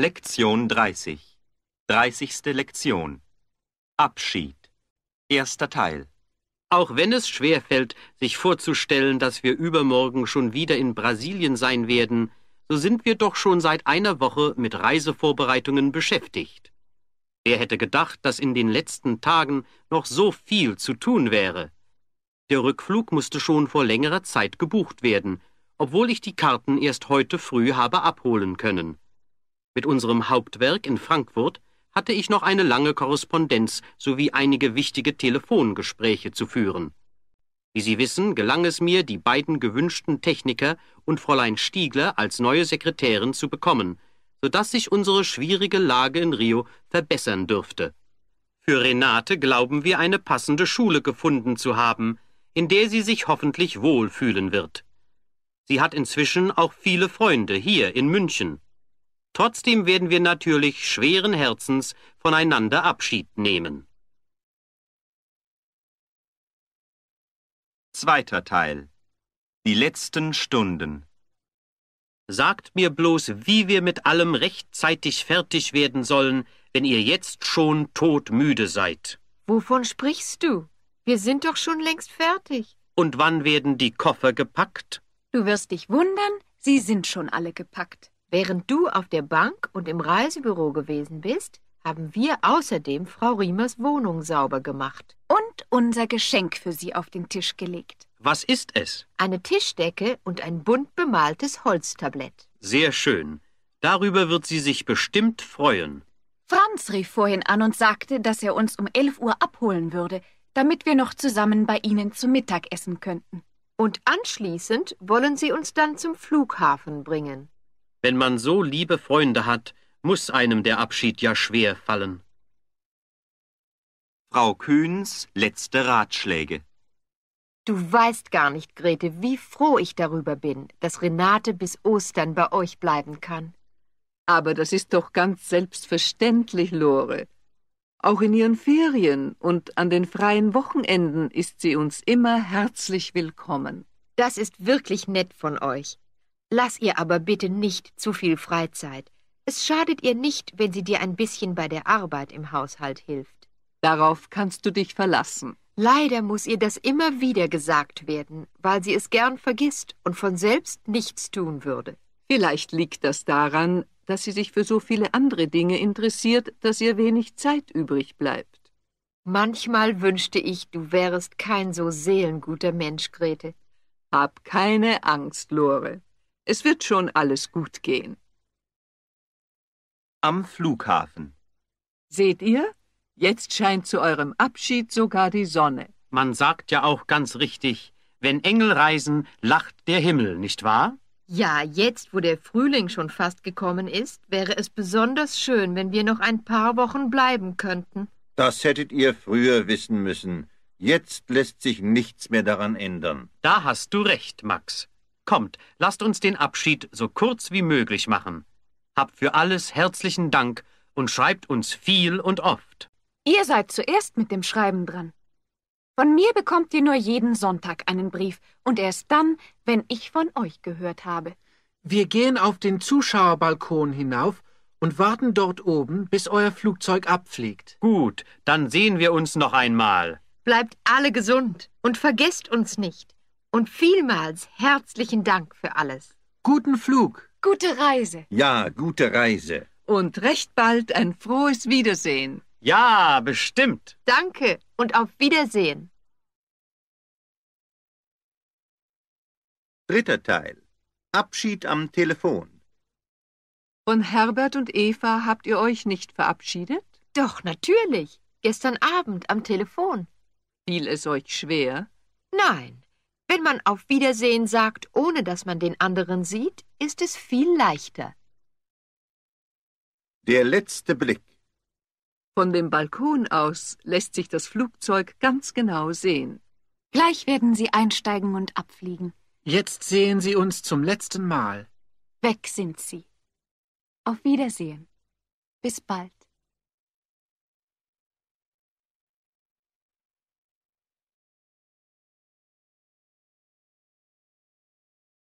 Lektion 30. 30. Lektion. Abschied. Erster Teil. Auch wenn es schwerfällt, sich vorzustellen, dass wir übermorgen schon wieder in Brasilien sein werden, so sind wir doch schon seit einer Woche mit Reisevorbereitungen beschäftigt. Wer hätte gedacht, dass in den letzten Tagen noch so viel zu tun wäre? Der Rückflug musste schon vor längerer Zeit gebucht werden, obwohl ich die Karten erst heute früh habe abholen können. Mit unserem Hauptwerk in Frankfurt hatte ich noch eine lange Korrespondenz sowie einige wichtige Telefongespräche zu führen. Wie Sie wissen, gelang es mir, die beiden gewünschten Techniker und Fräulein Stiegler als neue Sekretärin zu bekommen, sodass sich unsere schwierige Lage in Rio verbessern dürfte. Für Renate glauben wir eine passende Schule gefunden zu haben, in der sie sich hoffentlich wohlfühlen wird. Sie hat inzwischen auch viele Freunde hier in München. Trotzdem werden wir natürlich schweren Herzens voneinander Abschied nehmen. Zweiter Teil. Die letzten Stunden. Sagt mir bloß, wie wir mit allem rechtzeitig fertig werden sollen, wenn ihr jetzt schon todmüde seid. Wovon sprichst du? Wir sind doch schon längst fertig. Und wann werden die Koffer gepackt? Du wirst dich wundern, sie sind schon alle gepackt. Während du auf der Bank und im Reisebüro gewesen bist, haben wir außerdem Frau Riemers Wohnung sauber gemacht. Und unser Geschenk für sie auf den Tisch gelegt. Was ist es? Eine Tischdecke und ein bunt bemaltes Holztablett. Sehr schön. Darüber wird sie sich bestimmt freuen. Franz rief vorhin an und sagte, dass er uns um 11 Uhr abholen würde, damit wir noch zusammen bei Ihnen zum Mittag essen könnten. Und anschließend wollen Sie uns dann zum Flughafen bringen. Wenn man so liebe Freunde hat, muss einem der Abschied ja schwer fallen. Frau Kühns letzte Ratschläge. Du weißt gar nicht, Grete, wie froh ich darüber bin, dass Renate bis Ostern bei euch bleiben kann. Aber das ist doch ganz selbstverständlich, Lore. Auch in ihren Ferien und an den freien Wochenenden ist sie uns immer herzlich willkommen. Das ist wirklich nett von euch. Lass ihr aber bitte nicht zu viel Freizeit. Es schadet ihr nicht, wenn sie dir ein bisschen bei der Arbeit im Haushalt hilft. Darauf kannst du dich verlassen. Leider muss ihr das immer wieder gesagt werden, weil sie es gern vergisst und von selbst nichts tun würde. Vielleicht liegt das daran, dass sie sich für so viele andere Dinge interessiert, dass ihr wenig Zeit übrig bleibt. Manchmal wünschte ich, du wärest kein so seelenguter Mensch, Grete. Hab keine Angst, Lore. Es wird schon alles gut gehen. Am Flughafen. Seht ihr? Jetzt scheint zu eurem Abschied sogar die Sonne. Man sagt ja auch ganz richtig, wenn Engel reisen, lacht der Himmel, nicht wahr? Ja, jetzt, wo der Frühling schon fast gekommen ist, wäre es besonders schön, wenn wir noch ein paar Wochen bleiben könnten. Das hättet ihr früher wissen müssen. Jetzt lässt sich nichts mehr daran ändern. Da hast du recht, Max. Kommt, lasst uns den Abschied so kurz wie möglich machen. Habt für alles herzlichen Dank und schreibt uns viel und oft. Ihr seid zuerst mit dem Schreiben dran. Von mir bekommt ihr nur jeden Sonntag einen Brief und erst dann, wenn ich von euch gehört habe. Wir gehen auf den Zuschauerbalkon hinauf und warten dort oben, bis euer Flugzeug abfliegt. Gut, dann sehen wir uns noch einmal. Bleibt alle gesund und vergesst uns nicht. Und vielmals herzlichen Dank für alles. Guten Flug. Gute Reise. Ja, gute Reise. Und recht bald ein frohes Wiedersehen. Ja, bestimmt. Danke und auf Wiedersehen. Dritter Teil. Abschied am Telefon. Von Herbert und Eva habt ihr euch nicht verabschiedet? Doch, natürlich. Gestern Abend am Telefon. Fiel es euch schwer? Nein, wenn man auf Wiedersehen sagt, ohne dass man den anderen sieht, ist es viel leichter. Der letzte Blick. Von dem Balkon aus lässt sich das Flugzeug ganz genau sehen. Gleich werden Sie einsteigen und abfliegen. Jetzt sehen Sie uns zum letzten Mal. Weg sind Sie. Auf Wiedersehen. Bis bald.